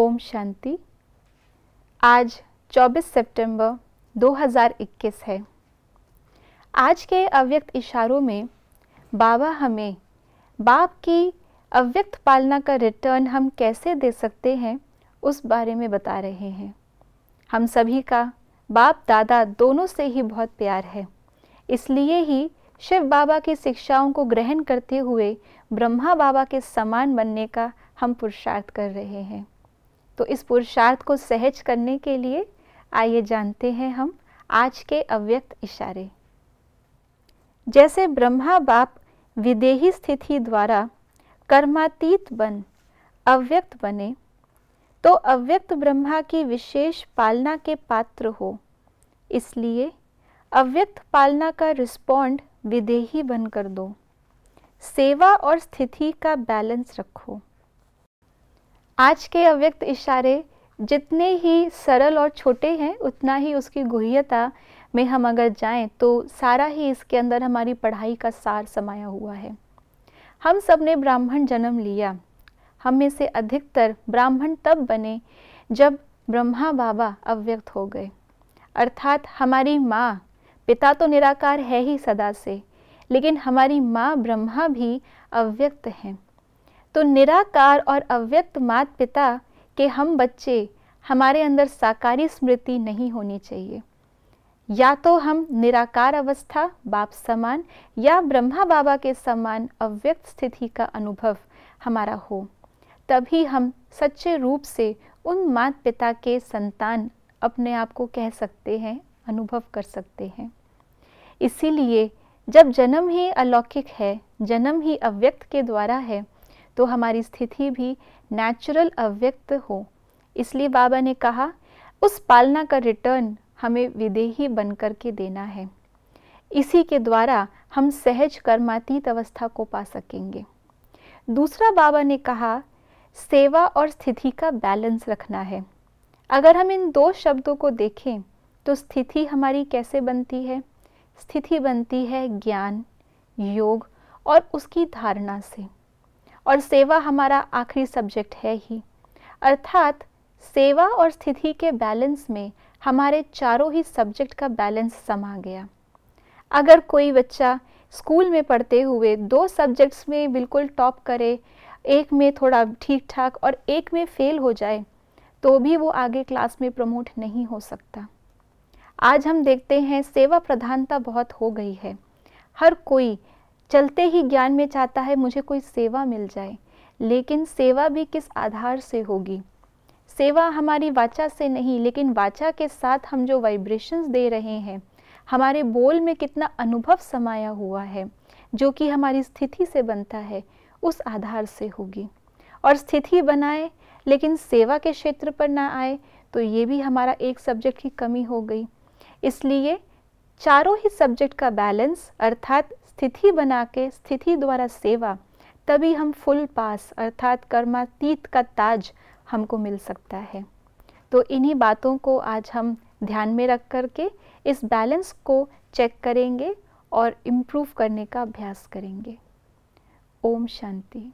ओम शांति आज 24 सितंबर 2021 है आज के अव्यक्त इशारों में बाबा हमें बाप की अव्यक्त पालना का रिटर्न हम कैसे दे सकते हैं उस बारे में बता रहे हैं हम सभी का बाप दादा दोनों से ही बहुत प्यार है इसलिए ही शिव बाबा की शिक्षाओं को ग्रहण करते हुए ब्रह्मा बाबा के समान बनने का हम पुरुषार्थ कर रहे हैं तो इस पुरुषार्थ को सहज करने के लिए आइए जानते हैं हम आज के अव्यक्त इशारे जैसे ब्रह्मा बाप विदेही स्थिति द्वारा कर्मातीत बन अव्यक्त बने तो अव्यक्त ब्रह्मा की विशेष पालना के पात्र हो इसलिए अव्यक्त पालना का रिस्पॉन्ड विदेही बनकर दो सेवा और स्थिति का बैलेंस रखो आज के अव्यक्त इशारे जितने ही सरल और छोटे हैं उतना ही उसकी गुह्यता में हम अगर जाएं तो सारा ही इसके अंदर हमारी पढ़ाई का सार समाया हुआ है हम सब ने ब्राह्मण जन्म लिया हम में से अधिकतर ब्राह्मण तब बने जब ब्रह्मा बाबा अव्यक्त हो गए अर्थात हमारी माँ पिता तो निराकार है ही सदा से लेकिन हमारी माँ ब्रह्मा भी अव्यक्त हैं तो निराकार और अव्यक्त मात पिता के हम बच्चे हमारे अंदर साकारी स्मृति नहीं होनी चाहिए या तो हम निराकार अवस्था बाप समान या ब्रह्मा बाबा के समान अव्यक्त स्थिति का अनुभव हमारा हो तभी हम सच्चे रूप से उन मात पिता के संतान अपने आप को कह सकते हैं अनुभव कर सकते हैं इसीलिए जब जन्म ही अलौकिक है जन्म ही अव्यक्त के द्वारा है तो हमारी स्थिति भी नेचुरल अव्यक्त हो इसलिए बाबा ने कहा उस पालना का रिटर्न हमें विदेही बन कर के देना है इसी के द्वारा हम सहज कर्मातीत अवस्था को पा सकेंगे दूसरा बाबा ने कहा सेवा और स्थिति का बैलेंस रखना है अगर हम इन दो शब्दों को देखें तो स्थिति हमारी कैसे बनती है स्थिति बनती है ज्ञान योग और उसकी धारणा से और सेवा हमारा आखिरी सब्जेक्ट है ही अर्थात सेवा और स्थिति के बैलेंस में हमारे चारों ही सब्जेक्ट का बैलेंस समा गया अगर कोई बच्चा स्कूल में पढ़ते हुए दो सब्जेक्ट्स में बिल्कुल टॉप करे एक में थोड़ा ठीक ठाक और एक में फेल हो जाए तो भी वो आगे क्लास में प्रमोट नहीं हो सकता आज हम देखते हैं सेवा प्रधानता बहुत हो गई है हर कोई चलते ही ज्ञान में चाहता है मुझे कोई सेवा मिल जाए लेकिन सेवा भी किस आधार से होगी सेवा हमारी वाचा से नहीं लेकिन वाचा के साथ हम जो वाइब्रेशंस दे रहे हैं हमारे बोल में कितना अनुभव समाया हुआ है जो कि हमारी स्थिति से बनता है उस आधार से होगी और स्थिति बनाए लेकिन सेवा के क्षेत्र पर ना आए तो ये भी हमारा एक सब्जेक्ट की कमी हो गई इसलिए चारों ही सब्जेक्ट का बैलेंस अर्थात स्थिति बना के स्थिति द्वारा सेवा तभी हम फुल पास अर्थात कर्मातीत का ताज हमको मिल सकता है तो इन्हीं बातों को आज हम ध्यान में रख कर के इस बैलेंस को चेक करेंगे और इम्प्रूव करने का अभ्यास करेंगे ओम शांति